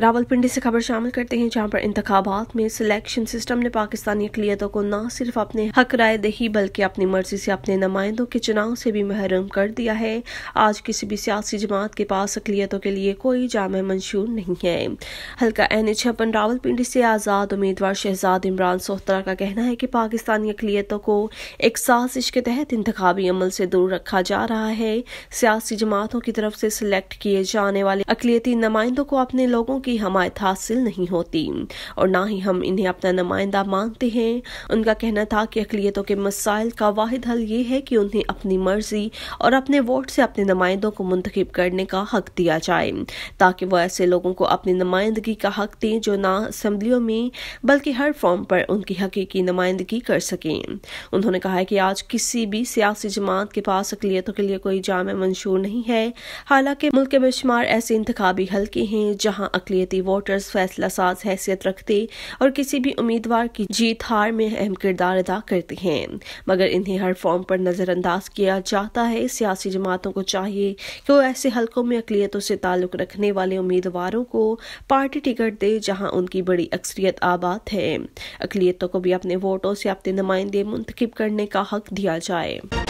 रावलपिंडी से खबर शामिल करते हैं जहां पर इंतबात में सिलेक्शन सिस्टम ने पाकिस्तानी अकलीतों को न सिर्फ अपने हक राय दही बल्कि अपनी मर्जी से अपने नुमाइंदों के चुनाव से भी महरूम कर दिया है आज किसी भी सियासी जमात के पास अकलीतों के लिए कोई जाम मंशूर नहीं है हल्का एन एच छप्पन रावलपिंडी से आज़ाद उम्मीदवार शहजाद इमरान सोहतरा का कहना है कि पाकिस्तानी अकलीतों को एक साजिश के तहत इंतबी अमल से दूर रखा जा रहा है सियासी जमातों की तरफ से सिलेक्ट किए जाने वाले अकलीती नुमाइंदों को अपने लोगों की हमायत हासिल नहीं होती और ना ही हम इन्हें अपना नुमाइंदा मानते हैं उनका कहना था कि अकलीतों के मसाइल का वाद हल ये है कि उन्हें अपनी मर्जी और अपने वोट से अपने नुमाइंदों को मुंतखब करने का हक दिया जाए ताकि वह ऐसे लोगों को अपनी नुमाइंदगी का हक दें जो ना असम्बलियों में बल्कि हर फॉर्म पर उनकी हकीकी नुमाइंदगी कर सकें उन्होंने कहा है कि आज किसी भी सियासी जमात के पास अकलीतों के लिए कोई जाम मंशूर नहीं है हालांकि मुल्क में शुमार ऐसे इंतबी हल्के हैं जहाँ अकली अकलियती वोटर्स फैसला साज हैसियत रखते और किसी भी उम्मीदवार की जीत हार में अहम किरदार अदा करते हैं मगर इन्हें हर फॉर्म पर नज़रअंदाज किया जाता है सियासी जमातों को चाहिए कि वो ऐसे हलकों में अकलीतों से ताल्लुक़ रखने वाले उम्मीदवारों को पार्टी टिकट दे जहाँ उनकी बड़ी अक्सरियत आबाद है अकलीतों को भी अपने वोटों से अपने नुमाइंदे मुंतखब करने का हक दिया जाए